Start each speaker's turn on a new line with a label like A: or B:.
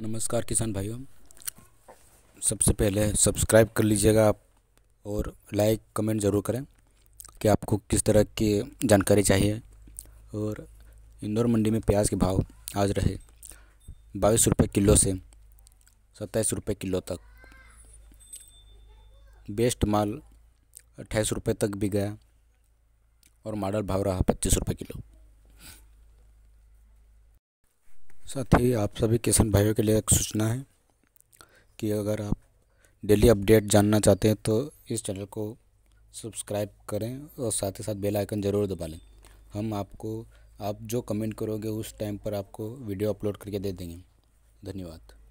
A: नमस्कार किसान भाइयों सबसे पहले सब्सक्राइब कर लीजिएगा आप और लाइक कमेंट ज़रूर करें कि आपको किस तरह की जानकारी चाहिए और इंदौर मंडी में प्याज के भाव आज रहे बाईस रुपये किलो से सत्ताईस रुपये किलो तक बेस्ट माल अट्ठाईस रुपये तक भी गया और मॉडल भाव रहा पच्चीस रुपये किलो साथ ही आप सभी किसान भाइयों के लिए एक सूचना है कि अगर आप डेली अपडेट जानना चाहते हैं तो इस चैनल को सब्सक्राइब करें और साथ ही साथ बेल आइकन ज़रूर दबा लें हम आपको आप जो कमेंट करोगे उस टाइम पर आपको वीडियो अपलोड करके दे देंगे
B: धन्यवाद